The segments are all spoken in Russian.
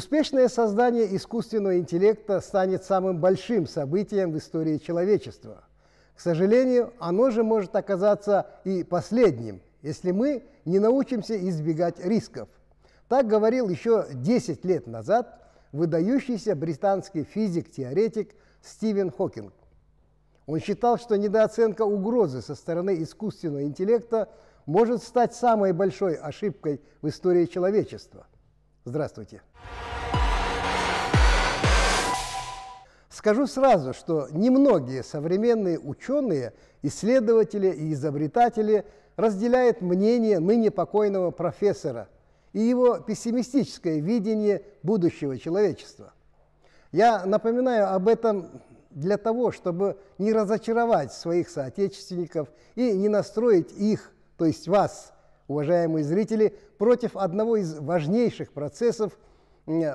Успешное создание искусственного интеллекта станет самым большим событием в истории человечества. К сожалению, оно же может оказаться и последним, если мы не научимся избегать рисков. Так говорил еще 10 лет назад выдающийся британский физик-теоретик Стивен Хокинг. Он считал, что недооценка угрозы со стороны искусственного интеллекта может стать самой большой ошибкой в истории человечества. Здравствуйте. Здравствуйте. Скажу сразу, что немногие современные ученые, исследователи и изобретатели разделяют мнение ныне покойного профессора и его пессимистическое видение будущего человечества. Я напоминаю об этом для того, чтобы не разочаровать своих соотечественников и не настроить их, то есть вас, уважаемые зрители, против одного из важнейших процессов,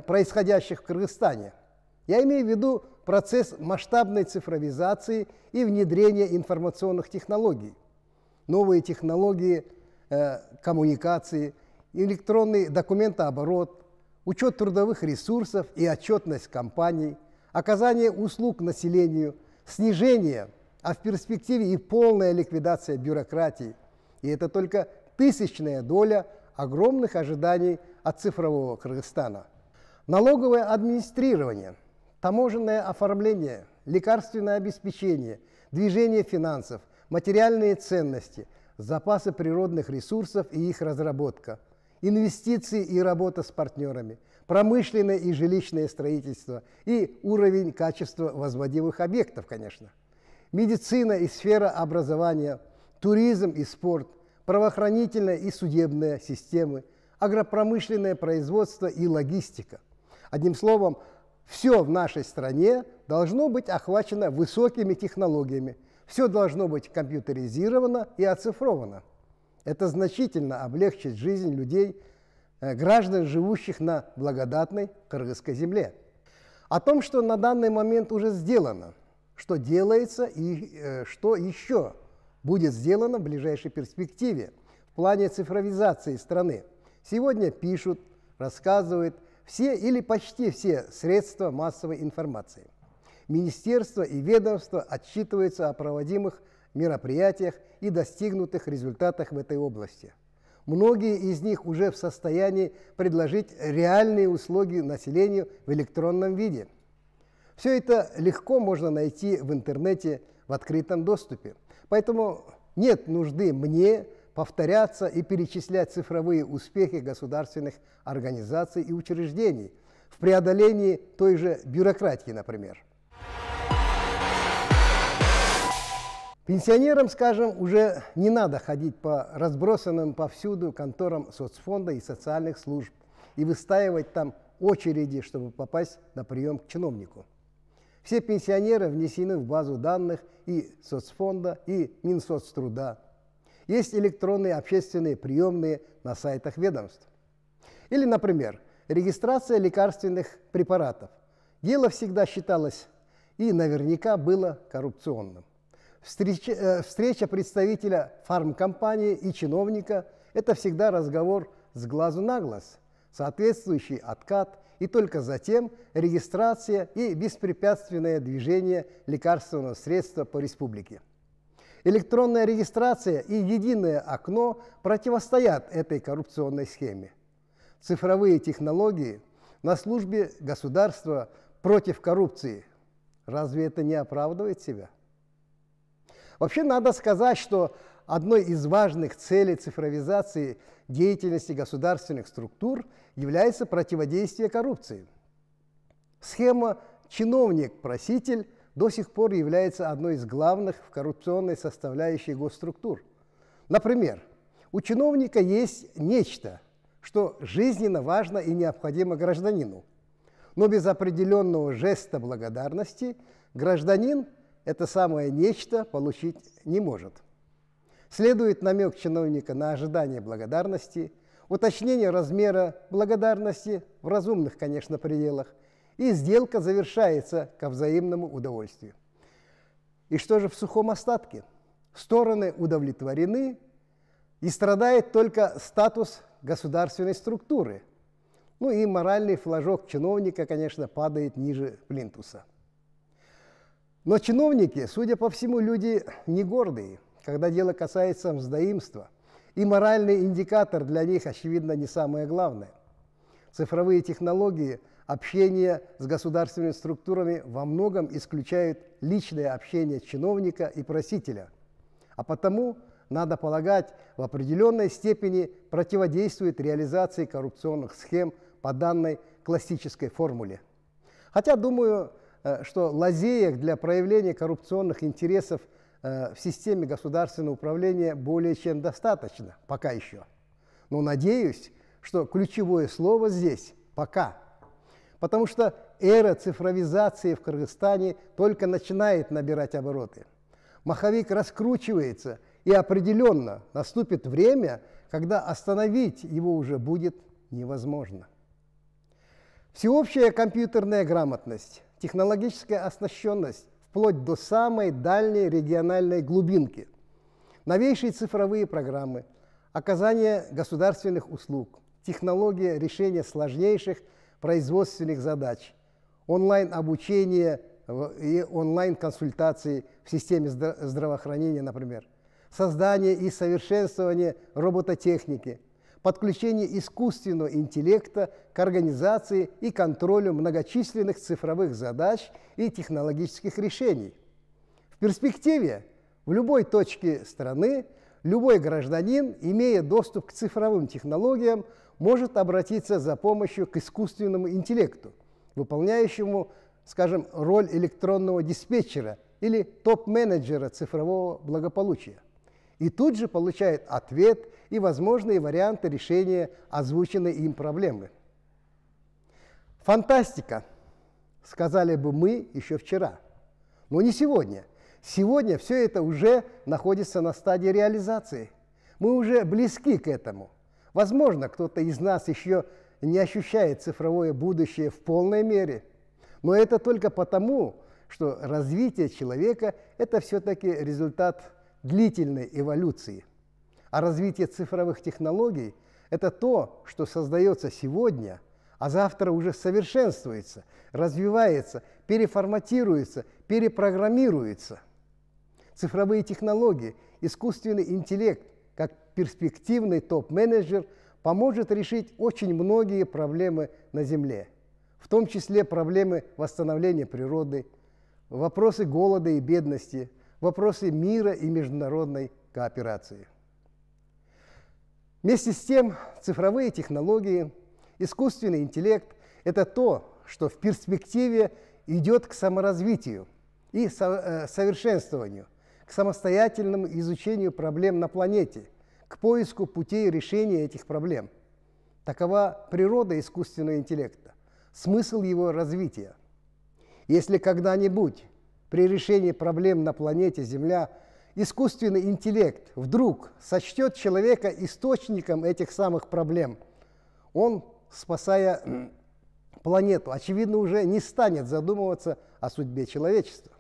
происходящих в Кыргызстане. Я имею в виду процесс масштабной цифровизации и внедрения информационных технологий. Новые технологии э, коммуникации, электронный документооборот, учет трудовых ресурсов и отчетность компаний, оказание услуг населению, снижение, а в перспективе и полная ликвидация бюрократии. И это только тысячная доля огромных ожиданий от цифрового Кыргызстана. Налоговое администрирование – таможенное оформление, лекарственное обеспечение, движение финансов, материальные ценности, запасы природных ресурсов и их разработка, инвестиции и работа с партнерами, промышленное и жилищное строительство и уровень качества возводимых объектов, конечно. Медицина и сфера образования, туризм и спорт, правоохранительная и судебная системы, агропромышленное производство и логистика. Одним словом, все в нашей стране должно быть охвачено высокими технологиями. Все должно быть компьютеризировано и оцифровано. Это значительно облегчит жизнь людей, э, граждан, живущих на благодатной кыргызской земле. О том, что на данный момент уже сделано, что делается и э, что еще будет сделано в ближайшей перспективе в плане цифровизации страны. Сегодня пишут, рассказывают, все или почти все средства массовой информации. Министерства и ведомства отчитываются о проводимых мероприятиях и достигнутых результатах в этой области. Многие из них уже в состоянии предложить реальные услуги населению в электронном виде. Все это легко можно найти в интернете в открытом доступе. Поэтому нет нужды мне повторяться и перечислять цифровые успехи государственных организаций и учреждений в преодолении той же бюрократии, например. Пенсионерам, скажем, уже не надо ходить по разбросанным повсюду конторам соцфонда и социальных служб и выстаивать там очереди, чтобы попасть на прием к чиновнику. Все пенсионеры внесены в базу данных и соцфонда, и Минсоцтруда – есть электронные общественные приемные на сайтах ведомств. Или, например, регистрация лекарственных препаратов. Дело всегда считалось и наверняка было коррупционным. Встреча, э, встреча представителя фармкомпании и чиновника – это всегда разговор с глазу на глаз, соответствующий откат и только затем регистрация и беспрепятственное движение лекарственного средства по республике электронная регистрация и единое окно противостоят этой коррупционной схеме. Цифровые технологии на службе государства против коррупции. Разве это не оправдывает себя? Вообще надо сказать, что одной из важных целей цифровизации деятельности государственных структур является противодействие коррупции. Схема чиновник-проситель до сих пор является одной из главных в коррупционной составляющей госструктур. Например, у чиновника есть нечто, что жизненно важно и необходимо гражданину. Но без определенного жеста благодарности гражданин это самое нечто получить не может. Следует намек чиновника на ожидание благодарности, уточнение размера благодарности в разумных, конечно, пределах – и сделка завершается ко взаимному удовольствию. И что же в сухом остатке? Стороны удовлетворены, и страдает только статус государственной структуры. Ну и моральный флажок чиновника, конечно, падает ниже плинтуса. Но чиновники, судя по всему, люди не гордые, когда дело касается взаимства, и моральный индикатор для них, очевидно, не самое главное – цифровые технологии, общение с государственными структурами во многом исключают личное общение чиновника и просителя, а потому, надо полагать, в определенной степени противодействует реализации коррупционных схем по данной классической формуле. Хотя, думаю, э, что лазеек для проявления коррупционных интересов э, в системе государственного управления более чем достаточно, пока еще. Но надеюсь, что ключевое слово здесь «пока». Потому что эра цифровизации в Кыргызстане только начинает набирать обороты. Маховик раскручивается, и определенно наступит время, когда остановить его уже будет невозможно. Всеобщая компьютерная грамотность, технологическая оснащенность вплоть до самой дальней региональной глубинки, новейшие цифровые программы, оказание государственных услуг – технология решения сложнейших производственных задач, онлайн-обучение и онлайн-консультации в системе здравоохранения, например, создание и совершенствование робототехники, подключение искусственного интеллекта к организации и контролю многочисленных цифровых задач и технологических решений. В перспективе в любой точке страны любой гражданин, имея доступ к цифровым технологиям, может обратиться за помощью к искусственному интеллекту, выполняющему, скажем, роль электронного диспетчера или топ-менеджера цифрового благополучия. И тут же получает ответ и возможные варианты решения озвученной им проблемы. Фантастика, сказали бы мы еще вчера, но не сегодня. Сегодня все это уже находится на стадии реализации. Мы уже близки к этому. Возможно, кто-то из нас еще не ощущает цифровое будущее в полной мере, но это только потому, что развитие человека – это все-таки результат длительной эволюции. А развитие цифровых технологий – это то, что создается сегодня, а завтра уже совершенствуется, развивается, переформатируется, перепрограммируется. Цифровые технологии, искусственный интеллект, перспективный топ-менеджер поможет решить очень многие проблемы на Земле, в том числе проблемы восстановления природы, вопросы голода и бедности, вопросы мира и международной кооперации. Вместе с тем, цифровые технологии, искусственный интеллект – это то, что в перспективе идет к саморазвитию и э, совершенствованию, к самостоятельному изучению проблем на планете – к поиску путей решения этих проблем. Такова природа искусственного интеллекта, смысл его развития. Если когда-нибудь при решении проблем на планете Земля искусственный интеллект вдруг сочтет человека источником этих самых проблем, он, спасая планету, очевидно, уже не станет задумываться о судьбе человечества.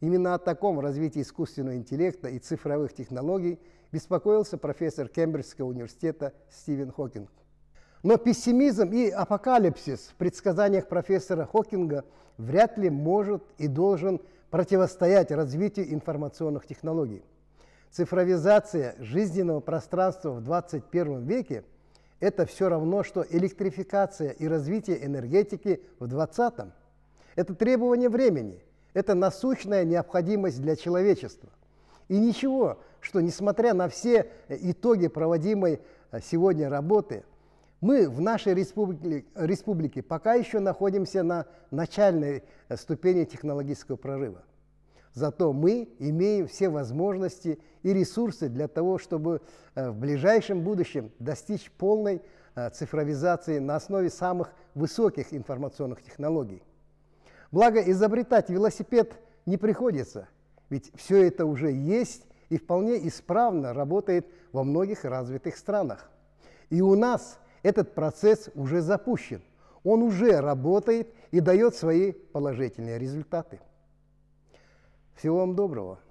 Именно о таком развитии искусственного интеллекта и цифровых технологий беспокоился профессор Кембриджского университета Стивен Хокинг. Но пессимизм и апокалипсис в предсказаниях профессора Хокинга вряд ли может и должен противостоять развитию информационных технологий. Цифровизация жизненного пространства в 21 веке – это все равно, что электрификация и развитие энергетики в 20-м. Это требование времени, это насущная необходимость для человечества – и ничего, что несмотря на все э, итоги проводимой э, сегодня работы, мы в нашей республике, республике пока еще находимся на начальной э, ступени технологического прорыва. Зато мы имеем все возможности и ресурсы для того, чтобы в ближайшем будущем достичь полной цифровизации на основе самых высоких информационных технологий. Благо, изобретать велосипед не приходится – ведь все это уже есть и вполне исправно работает во многих развитых странах. И у нас этот процесс уже запущен, он уже работает и дает свои положительные результаты. Всего вам доброго!